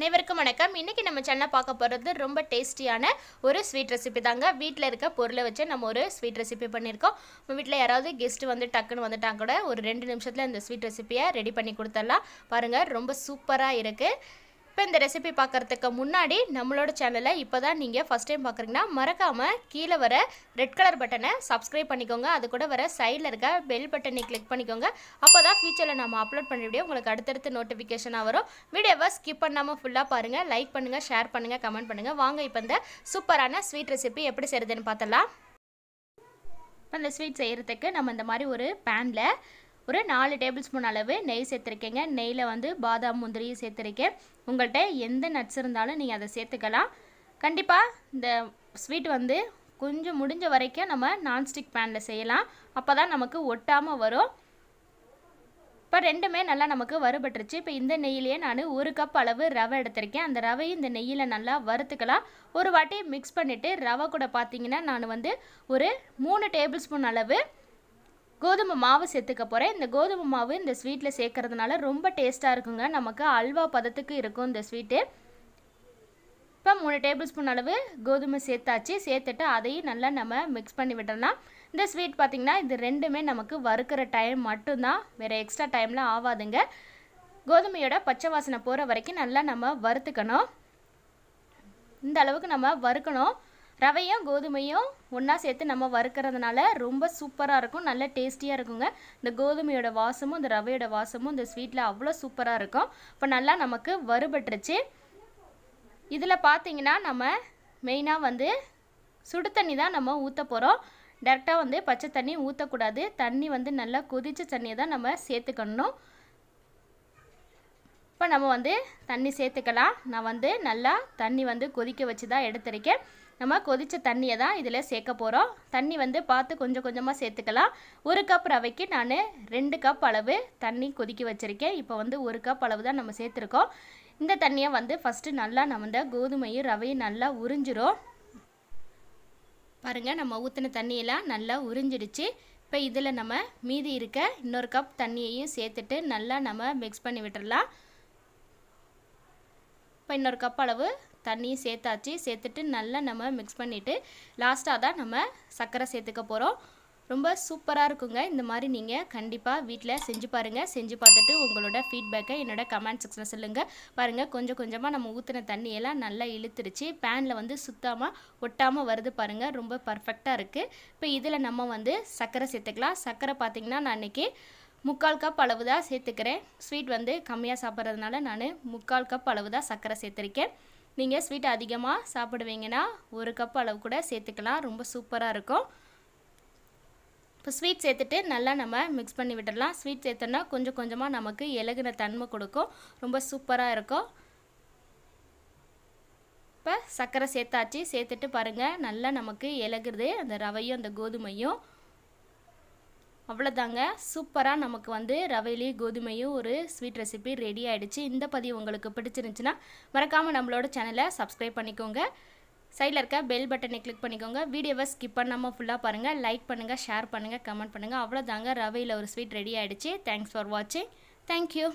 அனைவருக்கும் வணக்கம் இன்றைக்கி நம்ம சேனலில் பார்க்க போகிறது ரொம்ப டேஸ்டியான ஒரு ஸ்வீட் ரெசிபி தாங்க வீட்டில் இருக்க பொருளை வச்சு நம்ம ஒரு ஸ்வீட் ரெசிபி பண்ணியிருக்கோம் நம்ம வீட்டில் யாராவது கெஸ்ட் வந்து டக்குன்னு வந்துட்டாங்க கூட ஒரு ரெண்டு நிமிஷத்தில் இந்த ஸ்வீட் ரெசிப்பியை ரெடி பண்ணி கொடுத்துடலாம் பாருங்கள் ரொம்ப சூப்பராக இருக்குது இப்போ இந்த ரெசிபி பார்க்குறதுக்கு முன்னாடி நம்மளோட சேனலை இப்போ தான் நீங்கள் ஃபஸ்ட் டைம் பார்க்குறீங்கன்னா மறக்காமல் கீழே வர ரெட் கலர் பட்டனை சப்ஸ்கிரைப் பண்ணிக்கோங்க அது கூட வர சைடில் இருக்க பெல் பட்டனை கிளிக் பண்ணிக்கோங்க அப்போ தான் ஃபியூச்சரில் நம்ம அப்லோட் பண்ண வீடியோ உங்களுக்கு அடுத்தடுத்து நோட்டிஃபிகேஷனாக வரும் வீடியோவை ஸ்கிப் பண்ணாமல் ஃபுல்லாக பாருங்கள் லைக் பண்ணுங்கள் ஷேர் பண்ணுங்கள் கமெண்ட் பண்ணுங்கள் வாங்க இப்போ இந்த சூப்பரான ஸ்வீட் ரெசிபி எப்படி செய்கிறதுன்னு பார்த்தலாம் இப்போ இந்த ஸ்வீட் செய்கிறதுக்கு நம்ம இந்த மாதிரி ஒரு பேனில் ஒரு நாலு டேபிள் ஸ்பூன் அளவு நெய் சேர்த்துருக்கேங்க நெய்யில் வந்து பாதாம் முந்திரியும் சேர்த்துருக்கேன் உங்கள்கிட்ட எந்த நட்ஸ் இருந்தாலும் நீங்கள் அதை சேர்த்துக்கலாம் கண்டிப்பாக இந்த ஸ்வீட் வந்து கொஞ்சம் முடிஞ்ச வரைக்கும் நம்ம நான்ஸ்டிக் பேனில் செய்யலாம் அப்போ தான் நமக்கு ஒட்டாமல் வரும் இப்போ ரெண்டுமே நல்லா நமக்கு வறுபட்டுருச்சு இப்போ இந்த நெய்யிலேயே நான் ஒரு கப் அளவு ரவை எடுத்திருக்கேன் அந்த ரவையும் இந்த நெய்யில் நல்லா வறுத்துக்கலாம் ஒரு வாட்டி மிக்ஸ் பண்ணிவிட்டு ரவை கூட பார்த்தீங்கன்னா நான் வந்து ஒரு மூணு டேபிள் ஸ்பூன் அளவு கோதுமை மாவு சேர்த்துக்க போகிறேன் இந்த கோதுமை மாவு இந்த ஸ்வீட்டில் சேர்க்கறதுனால ரொம்ப டேஸ்ட்டாக இருக்குங்க நமக்கு அல்வா பதத்துக்கு இருக்கும் இந்த ஸ்வீட்டு இப்போ மூணு டேபிள் ஸ்பூன் அளவு கோதுமை சேர்த்தாச்சு சேர்த்துட்டு அதையும் நல்லா நம்ம மிக்ஸ் பண்ணி விட்டுறலாம் இந்த ஸ்வீட் பார்த்திங்கன்னா இது ரெண்டுமே நமக்கு வறுக்கிற டைம் மட்டும்தான் வேறு எக்ஸ்ட்ரா டைம்லாம் ஆகாதுங்க கோதுமையோட பச்சை வாசனை போகிற வரைக்கும் நல்லா நம்ம வறுத்துக்கணும் இந்த அளவுக்கு நம்ம வறுக்கணும் ரவையும் கோதுமையும் ஒன்றா சேர்த்து நம்ம வறுக்கிறதுனால ரொம்ப சூப்பராக இருக்கும் நல்ல டேஸ்டியாக இருக்குங்க இந்த கோதுமையோட வாசமும் இந்த ரவையோட வாசமும் இந்த ஸ்வீட்டில் அவ்வளோ சூப்பராக இருக்கும் இப்போ நல்லா நமக்கு வறுபட்டுருச்சு இதில் பார்த்தீங்கன்னா நம்ம மெயினாக வந்து சுடு தண்ணி தான் நம்ம ஊற்ற போகிறோம் டேரெக்டாக வந்து பச்சை தண்ணி ஊற்றக்கூடாது தண்ணி வந்து நல்லா கொதித்த தண்ணியை தான் நம்ம சேர்த்துக்கணும் இப்போ நம்ம வந்து தண்ணி சேர்த்துக்கலாம் நான் வந்து நல்லா தண்ணி வந்து கொதிக்க வச்சு தான் எடுத்திருக்கேன் நம்ம கொதித்த தண்ணியை தான் இதில் சேர்க்க போகிறோம் தண்ணி வந்து பார்த்து கொஞ்சம் கொஞ்சமாக சேர்த்துக்கலாம் ஒரு கப் ரவைக்கு நான் ரெண்டு கப் அளவு தண்ணி கொதிக்க வச்சுருக்கேன் இப்போ வந்து ஒரு கப் அளவு தான் நம்ம சேர்த்துருக்கோம் இந்த தண்ணியை வந்து ஃபஸ்ட்டு நல்லா நம்ம இந்த கோதுமையும் ரவையும் நல்லா உறிஞ்சிரும் பாருங்கள் நம்ம ஊற்றின தண்ணியெல்லாம் நல்லா உறிஞ்சிடுச்சு இப்போ இதில் நம்ம மீதி இருக்க இன்னொரு கப் தண்ணியையும் சேர்த்துட்டு நல்லா நம்ம மிக்ஸ் பண்ணி விட்டுடலாம் இப்போ இன்னொரு கப் அளவு தண்ணியும் சேர்த்தாச்சு சேர்த்துட்டு நல்லா நம்ம மிக்ஸ் பண்ணிவிட்டு லாஸ்ட்டாக தான் நம்ம சர்க்கரை சேர்த்துக்க போகிறோம் ரொம்ப சூப்பராக இருக்குங்க இந்த மாதிரி நீங்கள் கண்டிப்பாக வீட்டில் செஞ்சு பாருங்கள் செஞ்சு பார்த்துட்டு உங்களோட ஃபீட்பேக்கை என்னோட கமெண்ட் செக்ஷனில் சொல்லுங்கள் பாருங்கள் கொஞ்சம் கொஞ்சமாக நம்ம ஊற்றின தண்ணியெல்லாம் நல்லா இழுத்துருச்சு பேனில் வந்து சுத்தமாக ஒட்டாமல் வருது பாருங்கள் ரொம்ப பர்ஃபெக்டாக இருக்குது இப்போ இதில் நம்ம வந்து சர்க்கரை சேர்த்துக்கலாம் சர்க்கரை பார்த்திங்கன்னா நான் அன்றைக்கி முக்கால் கப் அளவு தான் சேர்த்துக்கிறேன் ஸ்வீட் வந்து கம்மியாக சாப்பிட்றதுனால நான் முக்கால் கப் அளவு தான் சர்க்கரை சேர்த்துருக்கேன் நீங்கள் ஸ்வீட் அதிகமாக சாப்பிடுவீங்கன்னா ஒரு கப் அளவு கூட சேர்த்துக்கலாம் ரொம்ப சூப்பராக இருக்கும் இப்போ ஸ்வீட் சேர்த்துட்டு நல்லா நம்ம மிக்ஸ் பண்ணி விட்டுடலாம் ஸ்வீட் சேர்த்தோன்னா கொஞ்சம் கொஞ்சமாக நமக்கு இலகுன தன்மை கொடுக்கும் ரொம்ப சூப்பராக இருக்கும் இப்போ சர்க்கரை சேர்த்தாச்சு சேர்த்துட்டு பாருங்கள் நல்லா நமக்கு இலகுறது அந்த ரவையும் அந்த கோதுமையும் அவ்வளோதாங்க சூப்பராக நமக்கு வந்து ரவையிலையும் கோதுமையும் ஒரு ஸ்வீட் ரெசிபி ரெடி ஆகிடுச்சு இந்த பதிவு உங்களுக்கு பிடிச்சிருந்துச்சுன்னா மறக்காமல் நம்மளோட சேனலை சப்ஸ்கிரைப் பண்ணிக்கோங்க சைடில் இருக்க பெல் பட்டனை கிளிக் பண்ணிக்கோங்க வீடியோவை ஸ்கிப் பண்ணாமல் ஃபுல்லாக பாருங்கள் லைக் பண்ணுங்கள் ஷேர் பண்ணுங்கள் கமெண்ட் பண்ணுங்கள் அவ்வளோதாங்க ரவையில் ஒரு ஸ்வீட் ரெடி ஆகிடுச்சு தேங்க்ஸ் ஃபார் வாட்சிங் தேங்க்யூ